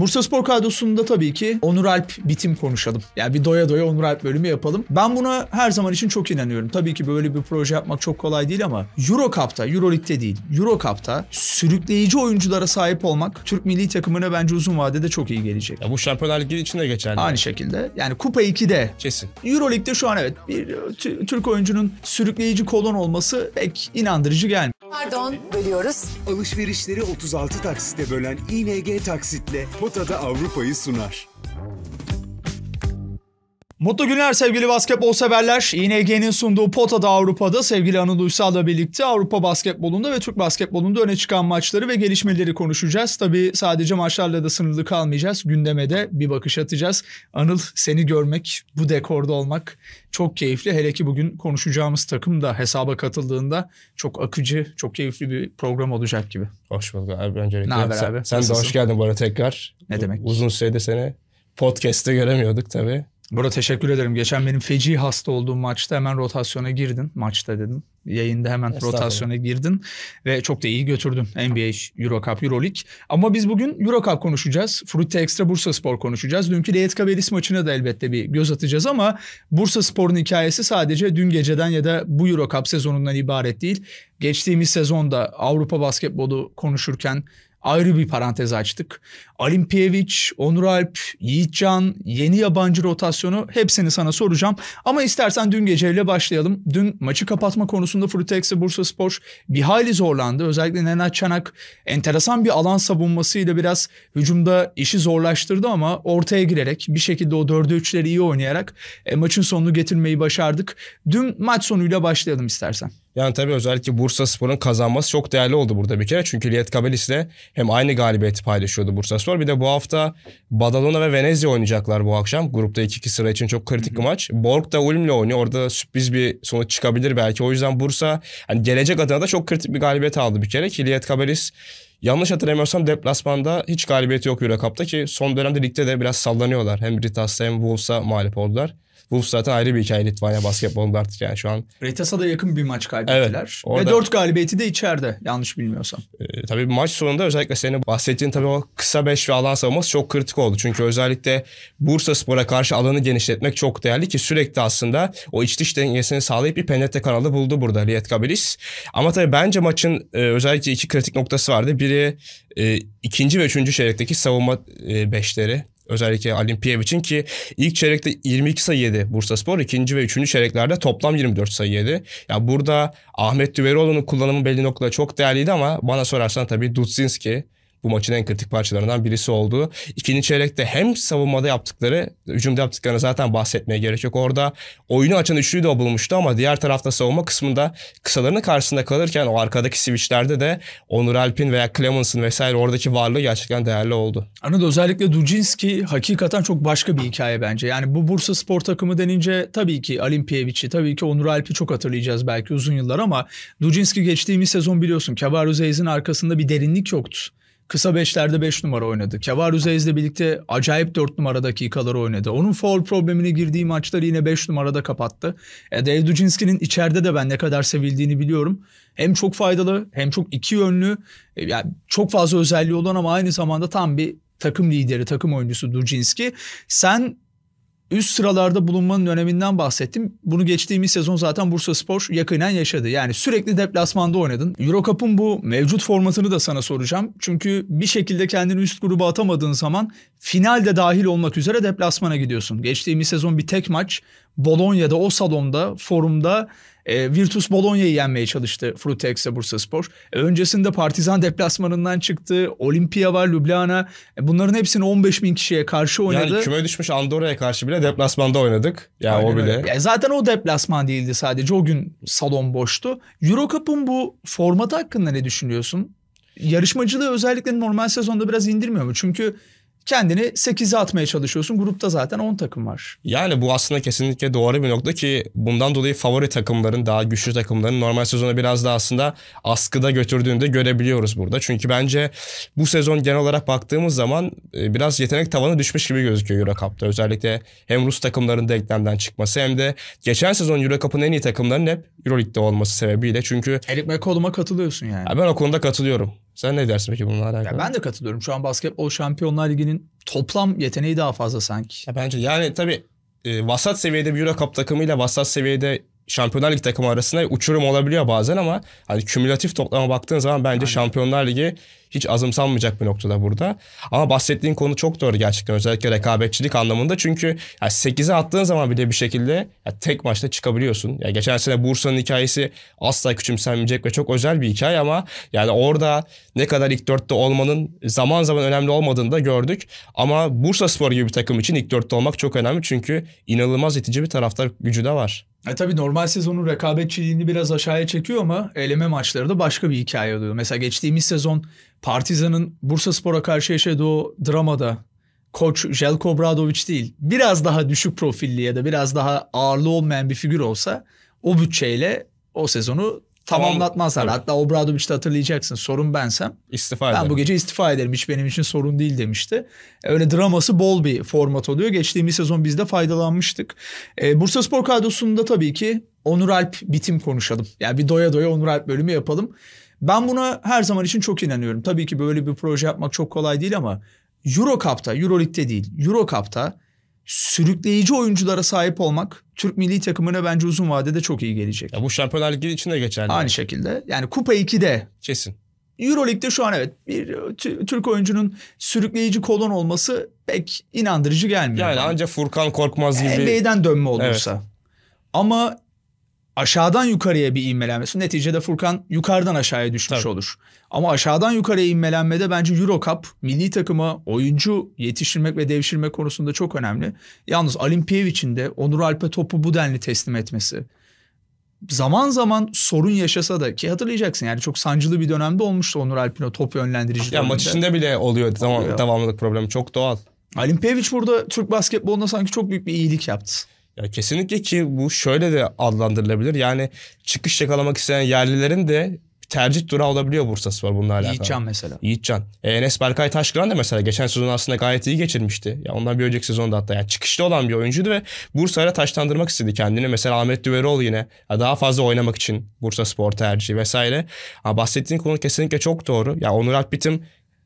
Bursa Spor kadrosunda tabii ki Onur Alp bitim konuşalım. Yani bir doya doya Onur Alp bölümü yapalım. Ben buna her zaman için çok inanıyorum. Tabii ki böyle bir proje yapmak çok kolay değil ama Euro Cup'ta, Euro Lig'de değil, Euro Cup'ta sürükleyici oyunculara sahip olmak Türk milli takımına bence uzun vadede çok iyi gelecek. Ya bu Şampiyonlar Ligi için de geçerli. Aynı şekilde. Yani Kupa 2'de. Kesin. Euro Lig'de şu an evet bir Türk oyuncunun sürükleyici kolon olması pek inandırıcı gelmiyor. Pardon, bölüyoruz. Alışverişleri 36 taksite bölen ING Taksit'le Pota'da Avrupa'yı sunar. Mutlu günler sevgili basketbol severler. İNG'nin sunduğu Potada Avrupa'da sevgili Anıl Uysal'la birlikte Avrupa basketbolunda ve Türk basketbolunda öne çıkan maçları ve gelişmeleri konuşacağız. Tabii sadece maçlarla da sınırlı kalmayacağız. Gündeme de bir bakış atacağız. Anıl seni görmek, bu dekorda olmak çok keyifli. Hele ki bugün konuşacağımız takım da hesaba katıldığında çok akıcı, çok keyifli bir program olacak gibi. Hoş bulduk abi öncelikle. Ne haber sen, abi? Sen, sen de hoş geldin bana tekrar. Ne demek? Uzun süredir seni podcast'te göremiyorduk tabii. Burada teşekkür ederim. Geçen benim feci hasta olduğum maçta hemen rotasyona girdin. Maçta dedim. Yayında hemen rotasyona girdin. Ve çok da iyi götürdün. NBA, Euro Cup, Euro League. Ama biz bugün Euro Cup konuşacağız. Frutti Extra Bursa Spor konuşacağız. Dünkü Leyetka Velis maçına da elbette bir göz atacağız ama Bursa Spor'un hikayesi sadece dün geceden ya da bu Euro Cup sezonundan ibaret değil. Geçtiğimiz sezonda Avrupa basketbolu konuşurken ayrı bir parantez açtık. Alimpiyeviç, Onur Alp, Yiğitcan, yeni yabancı rotasyonu hepsini sana soracağım. Ama istersen dün geceyle başlayalım. Dün maçı kapatma konusunda ve Bursa Spor bir hayli zorlandı. Özellikle Nenat Çanak enteresan bir alan savunmasıyla biraz hücumda işi zorlaştırdı ama ortaya girerek bir şekilde o 4'e 3'leri iyi oynayarak e, maçın sonunu getirmeyi başardık. Dün maç sonuyla başlayalım istersen. Yani tabii özellikle Bursa Spor'un kazanması çok değerli oldu burada bir kere. Çünkü Riyad Kabilis'le hem aynı galibiyeti paylaşıyordu Bursa Spor. Bir de bu hafta Badalona ve Venezia oynayacaklar bu akşam. Grupta 2-2 sıra için çok kritik bir maç. Borg da Ulm'le oynuyor. Orada sürpriz bir sonuç çıkabilir belki. O yüzden Bursa yani gelecek adına da çok kritik bir galibiyet aldı bir kere. Ki Riyad Kabilis Yanlış hatırlamıyorsam deplasmanda hiç galibiyeti yok Euro ki son dönemde ligde de biraz sallanıyorlar. Hem Britas'ta hem Wolves'a mağlup oldular. Wolves zaten ayrı bir hikaye Litvanya basketbolunda artık yani şu an. Retas'a da yakın bir maç kaybettiler. Evet, orada... Ve dört galibiyeti de içeride yanlış bilmiyorsam. Ee, tabii maç sonunda özellikle senin bahsettiğin tabii o kısa beş ve alan savunması çok kritik oldu. Çünkü özellikle Bursa Spor'a karşı alanı genişletmek çok değerli ki sürekli aslında o iç dış dengesini sağlayıp bir penetre kanalı buldu burada Riyad Kabilis. Ama tabii bence maçın e, özellikle iki kritik noktası vardı. Biri e, ikinci ve üçüncü çeyrekteki savunma e, beşleri. Özellikle Alim için ki ilk çeyrekte 22 sayı yedi Bursa Spor. ikinci ve üçüncü çeyreklerde toplam 24 sayı yedi. Ya burada Ahmet Düveroğlu'nun kullanımı belli noktada çok değerliydi ama bana sorarsan tabii Dutsinski bu maçın en kritik parçalarından birisi olduğu, İkinci çeyrekte hem savunmada yaptıkları, hücumda yaptıklarını zaten bahsetmeye gerek yok. Orada oyunu açan üçlüyü de o bulmuştu ama diğer tarafta savunma kısmında kısalarının karşısında kalırken o arkadaki switchlerde de Onur Alp'in veya Clemens'ın vesaire oradaki varlığı gerçekten değerli oldu. Anladım özellikle Dujinski hakikaten çok başka bir hikaye bence. Yani bu Bursa spor takımı denince tabii ki Alimpiyevic'i tabii ki Onur Alp'i çok hatırlayacağız belki uzun yıllar ama Dujinski geçtiğimiz sezon biliyorsun Kevar Özeyiz'in arkasında bir derinlik yoktu. Kısa beşlerde beş numara oynadı. Kevar Üzeyiz'le birlikte acayip dört numara dakikaları oynadı. Onun foul problemine girdiği maçları yine beş numarada kapattı. E, Dave Ducinski'nin içeride de ben ne kadar sevildiğini biliyorum. Hem çok faydalı hem çok iki yönlü. E, yani çok fazla özelliği olan ama aynı zamanda tam bir takım lideri, takım oyuncusu Dujinski. Sen üst sıralarda bulunmanın öneminden bahsettim. Bunu geçtiğimiz sezon zaten Bursa Spor yakinen yaşadı. Yani sürekli deplasmanda oynadın. Euro bu mevcut formatını da sana soracağım. Çünkü bir şekilde kendini üst gruba atamadığın zaman finalde dahil olmak üzere deplasmana gidiyorsun. Geçtiğimiz sezon bir tek maç Bolonya'da o salonda forumda e, Virtus Bologna'yı yenmeye çalıştı Frutex'e Bursaspor. E, öncesinde Partizan deplasmanından çıktı. Olimpia var, Lüblana. E, bunların hepsini 15 bin kişiye karşı oynadı. Yani küme düşmüş Andorra'ya karşı bile deplasmanda oynadık. Ya yani Aynen o bile. Ya, zaten o deplasman değildi sadece. O gün salon boştu. Euro bu formatı hakkında ne düşünüyorsun? Yarışmacılığı özellikle normal sezonda biraz indirmiyor mu? Çünkü kendini 8'e atmaya çalışıyorsun. Grupta zaten 10 takım var. Yani bu aslında kesinlikle doğru bir nokta ki bundan dolayı favori takımların daha güçlü takımların normal sezona biraz daha aslında askıda götürdüğünü de görebiliyoruz burada. Çünkü bence bu sezon genel olarak baktığımız zaman e, biraz yetenek tavanı düşmüş gibi gözüküyor Euro Özellikle hem Rus takımların denklemden çıkması hem de geçen sezon Euro en iyi takımların hep Euroleague'de olması sebebiyle. Çünkü Eric McCollum'a katılıyorsun yani. ben o konuda katılıyorum. Sen ne dersin peki bununla alakalı? Ya ben de katılıyorum. Şu an basketbol Şampiyonlar Ligi'nin toplam yeteneği daha fazla sanki. Ya bence yani tabii e, vasat seviyede bir Euro Cup takımıyla vasat seviyede Şampiyonlar Ligi takımı arasında uçurum olabiliyor bazen ama hani kümülatif toplama baktığın zaman bence Aynen. Şampiyonlar Ligi hiç azımsanmayacak bir noktada burada. Ama bahsettiğin konu çok doğru gerçekten özellikle rekabetçilik anlamında çünkü yani 8'e attığın zaman bile bir şekilde yani tek maçta çıkabiliyorsun. Yani geçen sene Bursa'nın hikayesi asla küçümsenmeyecek ve çok özel bir hikaye ama yani orada ne kadar ilk 4'te olmanın zaman zaman önemli olmadığını da gördük. Ama Bursa Spor gibi bir takım için ilk 4'te olmak çok önemli çünkü inanılmaz itici bir taraftar gücü de var. E tabii normal sezonun rekabetçiliğini biraz aşağıya çekiyor ama eleme maçları da başka bir hikaye oluyor. Mesela geçtiğimiz sezon Partizan'ın Bursa Spor'a karşı yaşadığı o dramada koç Jelko Obradovic değil biraz daha düşük profilli ya da biraz daha ağırlı olmayan bir figür olsa o bütçeyle o sezonu tamamlatmazlar. Tamam. Hatta Obradoviç'te hatırlayacaksın sorun bensem. İstifa ederim. ben bu gece istifa ederim hiç benim için sorun değil demişti. E, öyle draması bol bir format oluyor. Geçtiğimiz sezon biz de faydalanmıştık. Ee, Bursa Spor kadrosunda tabii ki Onur Alp bitim konuşalım. Yani bir doya doya Onur Alp bölümü yapalım. Ben buna her zaman için çok inanıyorum. Tabii ki böyle bir proje yapmak çok kolay değil ama Euro Cup'ta, Euro Lig'de değil, Euro Cup'ta sürükleyici oyunculara sahip olmak Türk milli takımına bence uzun vadede çok iyi gelecek. Ya bu Şampiyonlar Ligi için de geçerli. Aynı şekilde. Yani Kupa 2'de. Kesin. Euroleague'de şu an evet bir Türk oyuncunun sürükleyici kolon olması pek inandırıcı gelmiyor. Yani bana. ancak Furkan Korkmaz gibi. NBA'den dönme olursa. Evet. Ama aşağıdan yukarıya bir inmelenmesi. Neticede Furkan yukarıdan aşağıya düşmüş Tabii. olur. Ama aşağıdan yukarıya inmelenmede bence Euro Cup milli takıma oyuncu yetiştirmek ve devşirmek konusunda çok önemli. Yalnız Alimpiyev için de Onur Alp'e topu bu denli teslim etmesi. Zaman zaman sorun yaşasa da ki hatırlayacaksın yani çok sancılı bir dönemde olmuştu Onur Alp'in o top yönlendirici Ya dönemde. maç içinde bile oluyor, zaman, devamlılık problemi çok doğal. Alimpiyeviç burada Türk basketboluna sanki çok büyük bir iyilik yaptı. Ya kesinlikle ki bu şöyle de adlandırılabilir. Yani çıkış yakalamak isteyen yerlilerin de tercih durağı olabiliyor Bursa Spor bununla alakalı. Yiğitcan mesela. Yiğitcan. E, Enes Berkay Taşkıran da mesela geçen sezon aslında gayet iyi geçirmişti. Ya ondan bir önceki sezonda hatta yani çıkışta olan bir oyuncuydu ve Bursa'yla taşlandırmak istedi kendini. Mesela Ahmet Düveroğlu yine ya daha fazla oynamak için Bursa Spor tercihi vesaire. Ama bahsettiğin konu kesinlikle çok doğru. Ya Onur Akbit'im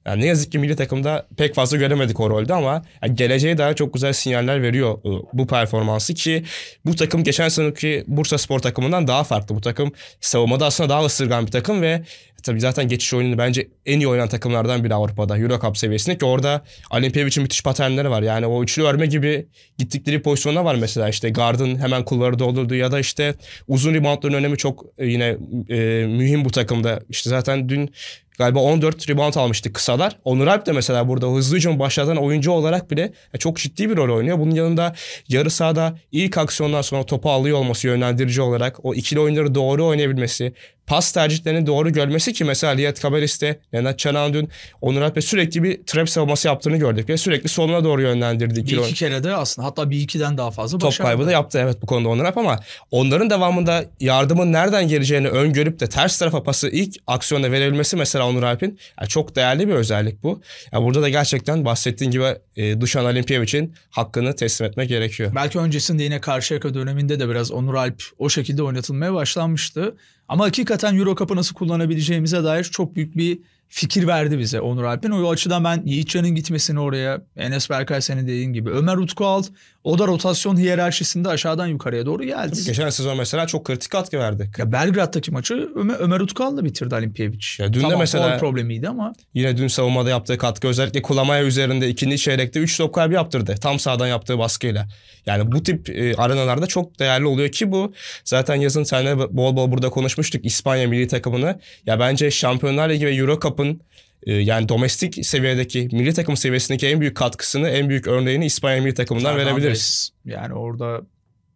yani ne yazık ki milli takımda pek fazla göremedik o rolde ama yani geleceğe daha çok güzel sinyaller veriyor e, bu performansı ki bu takım geçen seneki Bursa Spor takımından daha farklı. Bu takım savunmada aslında daha ısırgan bir takım ve tabii zaten geçiş oyununu bence en iyi oynayan takımlardan biri Avrupa'da Euro Cup seviyesinde ki orada Alimpiyevic'in müthiş paternleri var. Yani o üçlü örme gibi gittikleri pozisyonlar var mesela işte Gard'ın hemen kulvarı doldurdu ya da işte uzun reboundların önemi çok e, yine e, mühim bu takımda. İşte zaten dün Galiba 14 rebound almıştı kısalar. Onur Alp de mesela burada hızlı hücum başlatan oyuncu olarak bile e, çok ciddi bir rol oynuyor. Bunun yanında yarı sahada ilk aksiyondan sonra topu alıyor olması yönlendirici olarak o ikili oyunları doğru oynayabilmesi, pas tercihlerini doğru görmesi ki mesela Riyad Kabaris'te Lennart Çanandün Onur Alp'e sürekli bir trap savunması yaptığını gördük ve sürekli soluna doğru yönlendirdi. Bir iki kere de aslında hatta bir ikiden daha fazla Top başardı. kaybı da yaptı evet bu konuda Onur Alp ama onların devamında yardımın nereden geleceğini öngörüp de ters tarafa pası ilk aksiyonda verebilmesi mesela Onur Alp'in yani çok değerli bir özellik bu. Yani burada da gerçekten bahsettiğin gibi e, Duşan Olimpiyev için hakkını teslim etmek gerekiyor. Belki öncesinde yine Karşıyaka döneminde de biraz Onur Alp o şekilde oynatılmaya başlanmıştı. Ama hakikaten Euro Cup'ı nasıl kullanabileceğimize dair çok büyük bir fikir verdi bize Onur Alp'in. O açıdan ben Yiğitcan'ın gitmesini oraya, Enes Berkay senin dediğin gibi, Ömer Utku Alt o da rotasyon hiyerarşisinde aşağıdan yukarıya doğru geldi. Geçen sezon mesela çok kritik katkı verdi. Ya Belgrad'daki maçı Ömer, Ömer Utkal'la bitirdi Alimpiyevic. Ya dün tamam, de mesela problemiydi ama. Yine dün savunmada yaptığı katkı özellikle Kulamaya üzerinde ikinci çeyrekte 3 top kaybı yaptırdı. Tam sağdan yaptığı baskıyla. Yani bu tip e, arenalarda çok değerli oluyor ki bu zaten yazın seninle bol bol burada konuşmuştuk İspanya milli takımını. Ya bence Şampiyonlar Ligi ve Euro Cup'ın ee, yani domestik seviyedeki milli takım seviyesindeki en büyük katkısını, en büyük örneğini İspanya milli takımından Fernandes. verebiliriz. Yani orada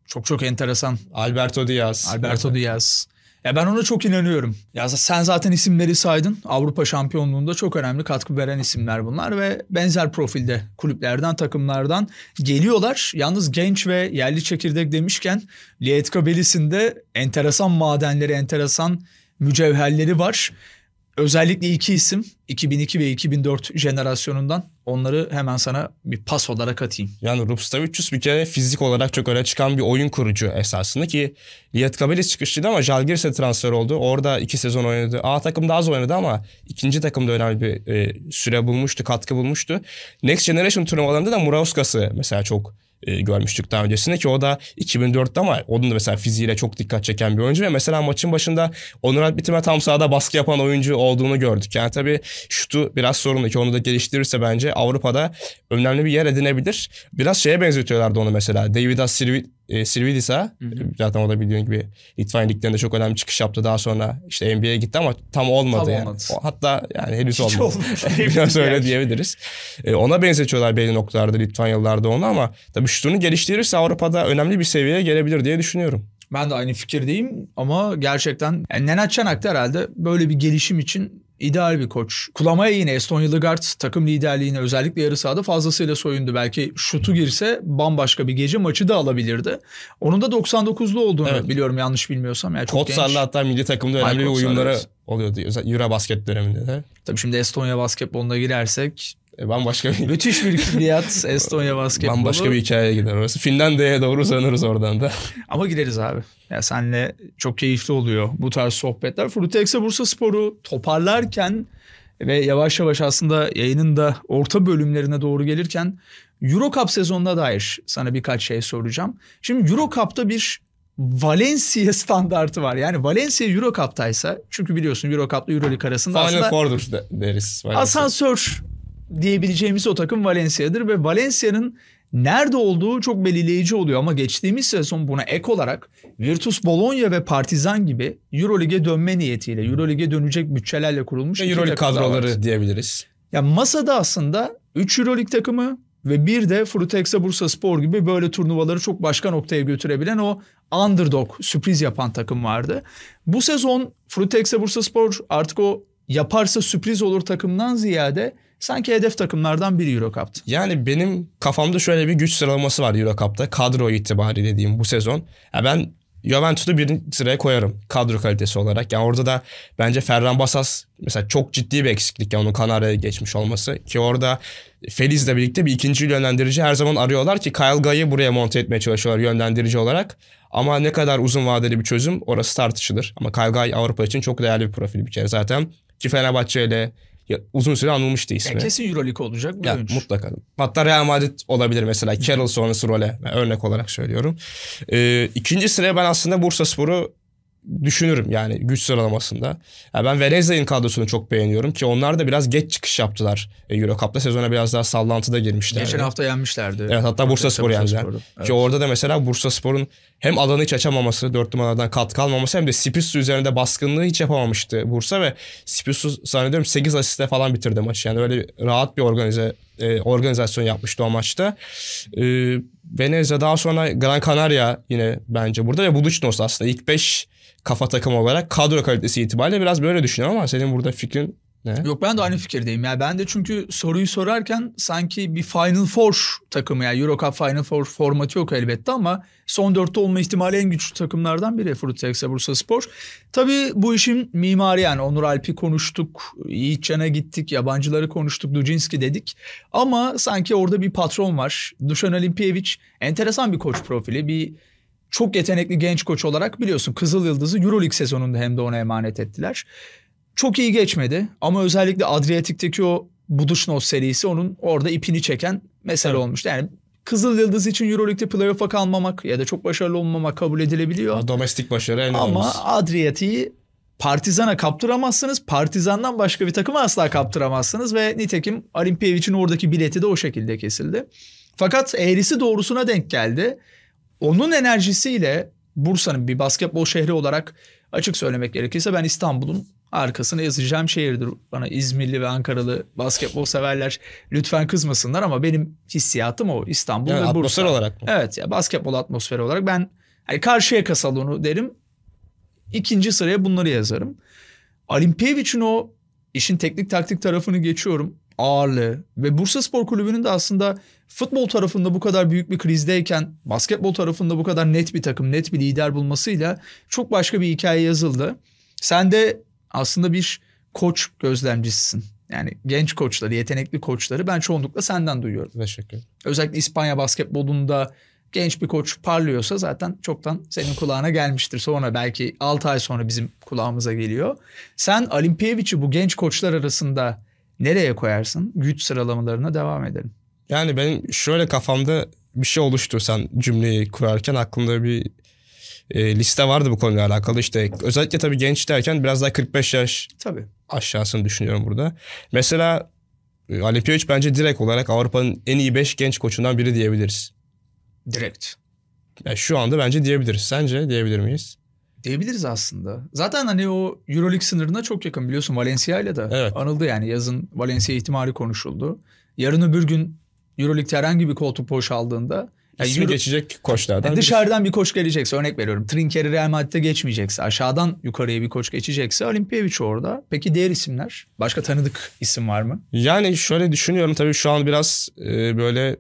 çok çok enteresan. Alberto Diaz. Alberto evet. Diaz. Ya ben ona çok inanıyorum. Ya sen zaten isimleri saydın. Avrupa şampiyonluğunda çok önemli katkı veren isimler bunlar ve benzer profilde kulüplerden, takımlardan geliyorlar. Yalnız genç ve yerli çekirdek demişken Lietka Belis'in de enteresan madenleri, enteresan mücevherleri var. Özellikle iki isim 2002 ve 2004 jenerasyonundan onları hemen sana bir pas olarak atayım. Yani Rupstavicius bir kere fizik olarak çok öne çıkan bir oyun kurucu esasında ki Lietkabilis çıkışlıydı ama Jalgiris'e transfer oldu. Orada iki sezon oynadı. A takımda az oynadı ama ikinci takımda önemli bir e, süre bulmuştu, katkı bulmuştu. Next Generation turnuvalarında da Murauskas mesela çok e, görmüştük daha öncesinde ki o da 2004'te ama onun da mesela fiziğiyle çok dikkat çeken bir oyuncu ve mesela maçın başında Onur bitime tam sahada baskı yapan oyuncu olduğunu gördük. Yani tabii şutu biraz sorunlu ki onu da geliştirirse bence Avrupa'da önemli bir yer edinebilir. Biraz şeye benzetiyorlardı onu mesela. David Asiri e, Sirvidis'a zaten o da bildiğin gibi İtfaiye liglerinde çok önemli çıkış yaptı. Daha sonra işte NBA'ye gitti ama tam olmadı tam yani. Olmadı. O, hatta yani henüz Hiç olmadı. Biraz öyle yani. diyebiliriz. E, ona benzetiyorlar belli noktalarda Litvanyalılarda onu ama tabii şutunu geliştirirse Avrupa'da önemli bir seviyeye gelebilir diye düşünüyorum. Ben de aynı fikirdeyim ama gerçekten yani Nenad Çanak herhalde böyle bir gelişim için ideal bir koç. Kulamaya yine Estonyalı Gard takım liderliğine özellikle yarı sahada fazlasıyla soyundu. Belki şutu girse bambaşka bir gece maçı da alabilirdi. Onun da 99'lu olduğunu evet. biliyorum yanlış bilmiyorsam. Yani Kotsar'la hatta milli takımda önemli uyumlara oluyordu. Euro basket döneminde de. Tabii şimdi Estonya basketboluna girersek e, bambaşka bir... Müthiş bir külliyat Estonya basketbolu. Bambaşka bir hikayeye gider orası. Finlandiya'ya doğru uzanırız oradan da. Ama gideriz abi. Ya senle çok keyifli oluyor bu tarz sohbetler. Frutexa Bursa Sporu toparlarken ve yavaş yavaş aslında yayının da orta bölümlerine doğru gelirken Eurocup Cup sezonuna dair sana birkaç şey soracağım. Şimdi Eurocup'ta bir Valencia standartı var. Yani Valencia Eurocup'taysa çünkü biliyorsun Eurocup'la Cup'la arasında Final aslında Four'dur deriz. Valencia. Asansör diyebileceğimiz o takım Valencia'dır ve Valencia'nın nerede olduğu çok belirleyici oluyor ama geçtiğimiz sezon buna ek olarak Virtus Bologna ve Partizan gibi EuroLeague'e dönme niyetiyle EuroLeague'e dönecek bütçelerle kurulmuş ve EuroLeague kadroları var. diyebiliriz. Ya masada aslında 3 EuroLeague takımı ve bir de Frutexa Bursa Spor gibi böyle turnuvaları çok başka noktaya götürebilen o underdog sürpriz yapan takım vardı. Bu sezon Frutexa Bursa Spor artık o yaparsa sürpriz olur takımdan ziyade Sanki hedef takımlardan biri Euro Cup'tı. Yani benim kafamda şöyle bir güç sıralaması var Euro Cup'ta. Kadro itibariyle diyeyim bu sezon. Ya ben Juventus'u bir sıraya koyarım kadro kalitesi olarak. Yani orada da bence Ferran Basas mesela çok ciddi bir eksiklik ya onun Kanarya'ya geçmiş olması. Ki orada Feliz'le birlikte bir ikinci yönlendirici her zaman arıyorlar ki Kyle Guy'ı buraya monte etmeye çalışıyorlar yönlendirici olarak. Ama ne kadar uzun vadeli bir çözüm orası tartışılır. Ama Kyle Guy Avrupa için çok değerli bir profil bir kere zaten. Ki Fenerbahçe ile ya, uzun süre anılmıştı ismi. Ya kesin Euroleague olacak bir ya, oyuncu. Mutlaka. Hatta Real Madrid olabilir mesela. Carroll sonrası role örnek olarak söylüyorum. Ee, ikinci sıraya ben aslında Bursa Spor'u düşünürüm yani güç sıralamasında. Yani ben Venezia'nın kadrosunu çok beğeniyorum ki onlar da biraz geç çıkış yaptılar e, Euro Cup'ta. Sezona biraz daha sallantıda girmişler. Geçen hafta yenmişlerdi. Evet hatta Bursa Spor'u yendiler. Evet. Ki orada da mesela Bursa Spor'un hem alanı hiç açamaması, dört numaradan katkı almaması hem de Spisu üzerinde baskınlığı hiç yapamamıştı Bursa ve Spisu zannediyorum 8 asiste falan bitirdi maçı. Yani öyle rahat bir organize e, organizasyon yapmıştı o maçta. E, Venezia daha sonra Gran Canaria yine bence burada ve Budućnos aslında ilk 5 kafa takım olarak kadro kalitesi itibariyle biraz böyle düşünüyorum ama senin burada fikrin ne? Yok ben de aynı fikirdeyim. Yani ben de çünkü soruyu sorarken sanki bir Final Four takımı yani Euro Cup Final Four formatı yok elbette ama son dörtte olma ihtimali en güçlü takımlardan biri Frutex'e Bursa Spor. Tabii bu işin mimari yani Onur Alp'i konuştuk, Yiğitcan'a gittik, yabancıları konuştuk, Ducinski dedik. Ama sanki orada bir patron var. Dušan Olimpiyeviç enteresan bir koç profili. Bir çok yetenekli genç koç olarak biliyorsun Kızıl Yıldız'ı Euroleague sezonunda hem de ona emanet ettiler. Çok iyi geçmedi ama özellikle Adriyatik'teki o Buduşnos serisi onun orada ipini çeken mesele evet. olmuştu. Yani Kızıl Yıldız için Euroleague'de playoff'a kalmamak ya da çok başarılı olmamak kabul edilebiliyor. Ha, domestik başarı en Ama Adriyatik'i Partizan'a kaptıramazsınız. Partizan'dan başka bir takıma asla kaptıramazsınız ve nitekim Olimpiyevic'in oradaki bileti de o şekilde kesildi. Fakat eğrisi doğrusuna denk geldi. Onun enerjisiyle Bursa'nın bir basketbol şehri olarak açık söylemek gerekirse ben İstanbul'un Arkasını yazacağım şehirdir. Bana İzmirli ve Ankaralı basketbol severler lütfen kızmasınlar ama benim hissiyatım o. İstanbul yani ve atmosfer Bursa. Atmosfer olarak mı? Evet ya basketbol atmosferi olarak ben hani Karşıyaka salonu derim. İkinci sıraya bunları yazarım. Alimpiyevich'in o işin teknik taktik tarafını geçiyorum. Ağırlığı ve Bursa Spor Kulübü'nün de aslında futbol tarafında bu kadar büyük bir krizdeyken basketbol tarafında bu kadar net bir takım, net bir lider bulmasıyla çok başka bir hikaye yazıldı. Sen de aslında bir koç gözlemcisisin. Yani genç koçları, yetenekli koçları ben çoğunlukla senden duyuyorum. Teşekkür. Özellikle İspanya basketbolunda genç bir koç parlıyorsa zaten çoktan senin kulağına gelmiştir. Sonra belki 6 ay sonra bizim kulağımıza geliyor. Sen Alimpiyevic'i bu genç koçlar arasında nereye koyarsın? Güç sıralamalarına devam edelim. Yani benim şöyle kafamda bir şey oluştu sen cümleyi kurarken aklımda bir e, liste vardı bu konuyla alakalı. işte özellikle tabii genç derken biraz daha 45 yaş tabii. aşağısını düşünüyorum burada. Mesela e, Ali Piyoç bence direkt olarak Avrupa'nın en iyi 5 genç koçundan biri diyebiliriz. Direkt. Yani şu anda bence diyebiliriz. Sence diyebilir miyiz? Diyebiliriz aslında. Zaten hani o Euroleague sınırına çok yakın biliyorsun Valencia ile de evet. anıldı yani yazın Valencia ihtimali konuşuldu. Yarın öbür gün Euroleague'de herhangi bir koltuk boşaldığında yani ismi geçecek koçlardan. Yani e, dışarıdan bir koç gelecekse örnek veriyorum. Trinker'i Real Madrid'e geçmeyecekse aşağıdan yukarıya bir koç geçecekse Olimpiyeviç orada. Peki diğer isimler? Başka tanıdık isim var mı? Yani şöyle düşünüyorum tabii şu an biraz e, böyle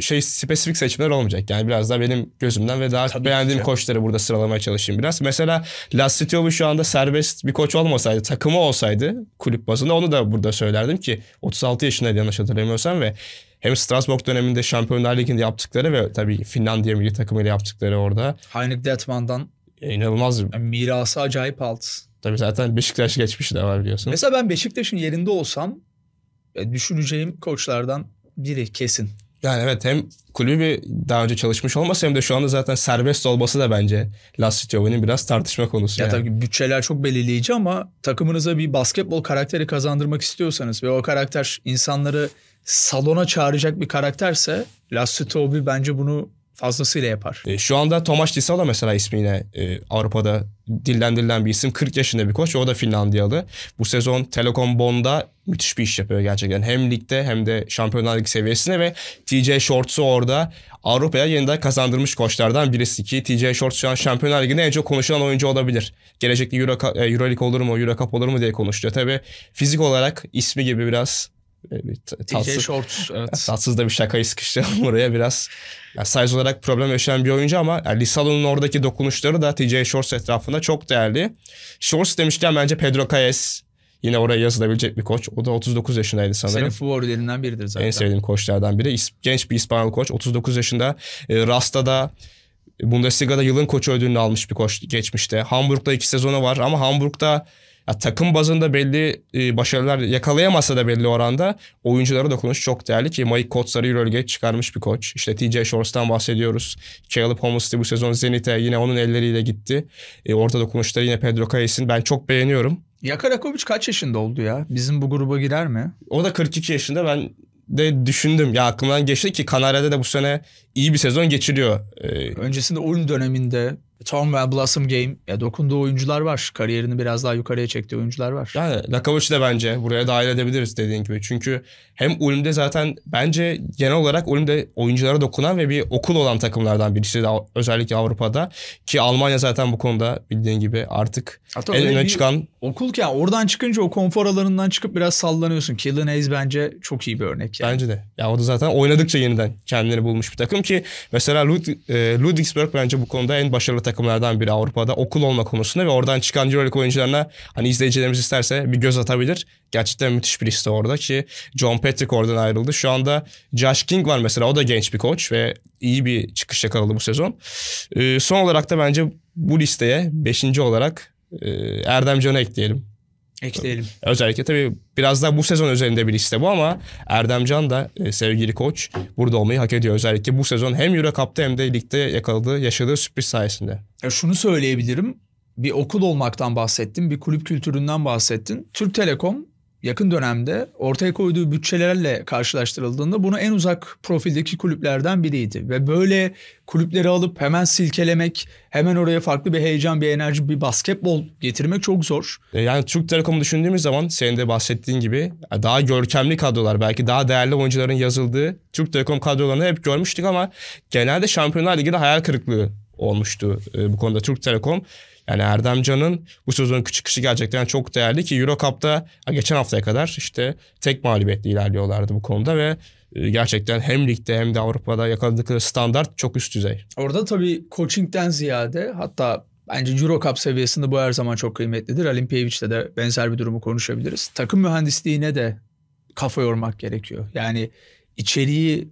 şey spesifik seçimler olmayacak. Yani biraz daha benim gözümden ve daha Tabii beğendiğim ki. koçları burada sıralamaya çalışayım biraz. Mesela Lastitio'nun şu anda serbest bir koç olmasaydı, takımı olsaydı kulüp bazında onu da burada söylerdim ki 36 yaşındaydı yanlış hatırlamıyorsam ve hem Strasbourg döneminde Şampiyonlar Ligi'nde yaptıkları ve tabii Finlandiya milli takımıyla yaptıkları orada. Heinrich Detman'dan e, inanılmaz. Yani mirası acayip alt. Tabii zaten Beşiktaş geçmişi de var biliyorsun. Mesela ben Beşiktaş'ın yerinde olsam e, düşüneceğim koçlardan biri kesin. Yani evet hem kulübü daha önce çalışmış olması hem de şu anda zaten serbest olması da bence Las biraz tartışma konusu. Ya yani. tabii bütçeler çok belirleyici ama takımınıza bir basketbol karakteri kazandırmak istiyorsanız ve o karakter insanları salona çağıracak bir karakterse Las City bence bunu fazlasıyla yapar. E, şu anda Tomaş Disala mesela ismiyle e, Avrupa'da dillendirilen bir isim. 40 yaşında bir koç. O da Finlandiyalı. Bu sezon Telekom Bond'a müthiş bir iş yapıyor gerçekten. Hem ligde hem de Şampiyonlar Ligi seviyesine ve TJ Shorts'u orada Avrupa'ya yeniden kazandırmış koçlardan birisi ki TJ Shorts şu an Şampiyonlar Ligi'nde en çok konuşulan oyuncu olabilir. Gelecekte Euro, e, Euro League olur mu, Euro Cup olur mu diye konuşuyor. Tabii fizik olarak ismi gibi biraz tatsız, DJ Shorts, evet. tatsız da bir şakayı sıkıştıralım oraya biraz. Yani size olarak problem yaşayan bir oyuncu ama yani Lisalo'nun oradaki dokunuşları da TJ Shorts etrafında çok değerli. Shorts demişken bence Pedro Caes yine oraya yazılabilecek bir koç. O da 39 yaşındaydı sanırım. Senin favorilerinden biridir zaten. En sevdiğim koçlardan biri. Genç bir İspanyol koç. 39 yaşında. E, Rasta'da e, Bundesliga'da yılın koçu ödülünü almış bir koç geçmişte. Hamburg'da iki sezonu var ama Hamburg'da ya takım bazında belli e, başarılar yakalayamasa da belli oranda oyunculara dokunuş çok değerli ki Mike Kotsar'ı yürürlüğe çıkarmış bir koç. İşte TJ Shorts'tan bahsediyoruz. Caleb Homes'ti bu sezon Zenit'e yine onun elleriyle gitti. E, orta dokunuşları yine Pedro Cailles'in. Ben çok beğeniyorum. Yaka Rakovic kaç yaşında oldu ya? Bizim bu gruba girer mi? O da 42 yaşında. Ben de düşündüm. Ya aklımdan geçti ki Kanarya'da da bu sene iyi bir sezon geçiriyor. Ee, Öncesinde oyun döneminde e, Tom Blossom Game ya dokunduğu oyuncular var. Kariyerini biraz daha yukarıya çektiği oyuncular var. Yani Lakavuç'u da bence buraya dahil edebiliriz dediğin gibi. Çünkü hem Ulm'de zaten bence genel olarak Ulm'de oyunculara dokunan ve bir okul olan takımlardan birisi de özellikle Avrupa'da. Ki Almanya zaten bu konuda bildiğin gibi artık Hatta en öne çıkan. Okul ki oradan çıkınca o konfor alanından çıkıp biraz sallanıyorsun. Killian Hayes bence çok iyi bir örnek. Yani. Bence de. Ya o da zaten oynadıkça yeniden kendini bulmuş bir takım ki mesela Lud e, Ludwigsburg bence bu konuda en başarılı takım takımlardan biri Avrupa'da okul olma konusunda ve oradan çıkan Euroleague oyuncularına hani izleyicilerimiz isterse bir göz atabilir. Gerçekten müthiş bir liste orada ki John Patrick oradan ayrıldı. Şu anda Josh King var mesela o da genç bir koç ve iyi bir çıkış yakaladı bu sezon. Ee, son olarak da bence bu listeye 5. olarak e, Erdem Can'ı ekleyelim. Ekleyelim. Özellikle tabii biraz da bu sezon üzerinde bir liste bu ama Erdemcan da e, sevgili koç burada olmayı hak ediyor. Özellikle bu sezon hem Euro Cup'ta hem de ligde yakaladığı, yaşadığı sürpriz sayesinde. Ya şunu söyleyebilirim. Bir okul olmaktan bahsettin, bir kulüp kültüründen bahsettin. Türk Telekom yakın dönemde ortaya koyduğu bütçelerle karşılaştırıldığında bunu en uzak profildeki kulüplerden biriydi. Ve böyle kulüpleri alıp hemen silkelemek, hemen oraya farklı bir heyecan, bir enerji, bir basketbol getirmek çok zor. E, yani Türk Telekom'u düşündüğümüz zaman senin de bahsettiğin gibi daha görkemli kadrolar belki daha değerli oyuncuların yazıldığı Türk Telekom kadrolarını hep görmüştük ama genelde Şampiyonlar Ligi'de hayal kırıklığı olmuştu e, bu konuda Türk Telekom. Yani Erdemcan'ın bu sezonun çıkışı gerçekten çok değerli ki Euro Cup'ta geçen haftaya kadar işte tek mağlubiyetle ilerliyorlardı bu konuda ve e, gerçekten hem ligde hem de Avrupa'da yakaladıkları standart çok üst düzey. Orada tabii coachingden ziyade hatta bence Euro Cup seviyesinde bu her zaman çok kıymetlidir. Halim de benzer bir durumu konuşabiliriz. Takım mühendisliğine de kafa yormak gerekiyor. Yani içeriği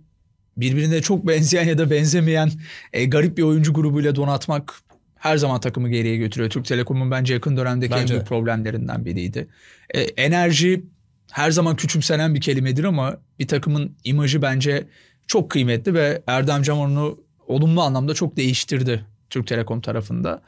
birbirine çok benzeyen ya da benzemeyen e, garip bir oyuncu grubuyla donatmak her zaman takımı geriye götürüyor. Türk Telekom'un bence yakın dönemdeki bence en büyük problemlerinden biriydi. E, enerji her zaman küçümsenen bir kelimedir ama bir takımın imajı bence çok kıymetli ve Erdem Can onu olumlu anlamda çok değiştirdi Türk Telekom tarafında.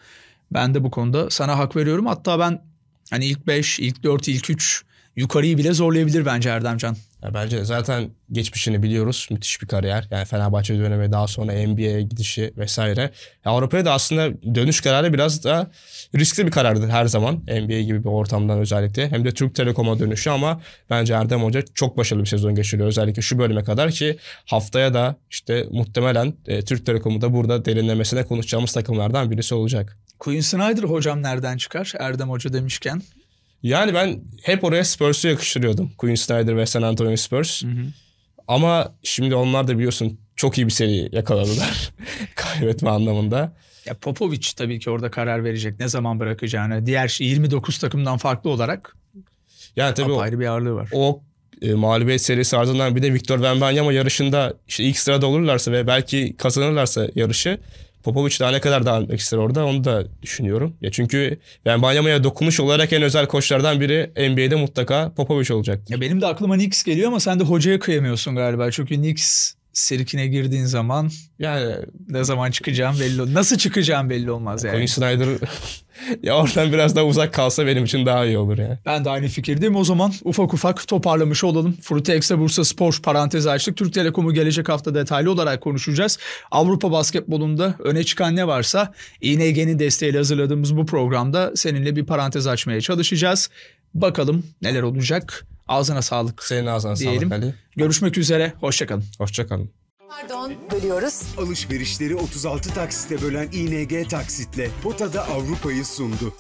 Ben de bu konuda sana hak veriyorum. Hatta ben hani ilk 5, ilk 4, ilk 3 yukarıyı bile zorlayabilir bence Erdem Can. Ya bence zaten geçmişini biliyoruz. Müthiş bir kariyer. Yani Fenerbahçe dönemi daha sonra NBA'ye gidişi vesaire. Ya Avrupa'ya da aslında dönüş kararı biraz da riskli bir karardır her zaman. NBA gibi bir ortamdan özellikle. Hem de Türk Telekom'a dönüşü ama bence Erdem Hoca çok başarılı bir sezon geçiriyor. Özellikle şu bölüme kadar ki haftaya da işte muhtemelen e, Türk Telekom'u da burada derinlemesine konuşacağımız takımlardan birisi olacak. Queen Snyder hocam nereden çıkar Erdem Hoca demişken? Yani ben hep oraya Spurs'u yakıştırıyordum. Queen Snyder ve San Antonio Spurs. Hı hı. Ama şimdi onlar da biliyorsun çok iyi bir seri yakaladılar. Kaybetme anlamında. Ya Popovic tabii ki orada karar verecek ne zaman bırakacağını. Diğer 29 şey takımdan farklı olarak yani tabii ayrı bir ağırlığı var. O e, mağlubiyet serisi ardından bir de Victor Wembanyama yarışında işte ilk sırada olurlarsa ve belki kazanırlarsa yarışı Popovic'le alakadar devam etmek ister orada. Onu da düşünüyorum. Ya çünkü ben Banyama'ya dokunmuş olarak en özel koçlardan biri NBA'de mutlaka Popovic olacak. Ya benim de aklıma Knicks geliyor ama sen de hocaya kıyamıyorsun galiba. Çünkü Knicks Sirkine girdiğin zaman yani ne zaman çıkacağım belli nasıl çıkacağım belli olmaz yani. Coin Snyder ya oradan biraz daha uzak kalsa benim için daha iyi olur yani. Ben de aynı fikirdeyim o zaman ufak ufak toparlamış olalım. Frute Bursa Spor parantez açtık. Türk Telekom'u gelecek hafta detaylı olarak konuşacağız. Avrupa basketbolunda öne çıkan ne varsa İNG'nin desteğiyle hazırladığımız bu programda seninle bir parantez açmaya çalışacağız. Bakalım neler olacak. Ağzına sağlık. Senin ağzına diyelim. sağlık Ali. Görüşmek üzere. Hoşçakalın. Hoşçakalın. Pardon, bölüyoruz. Alışverişleri 36 taksite bölen ING taksitle Pota'da Avrupa'yı sundu.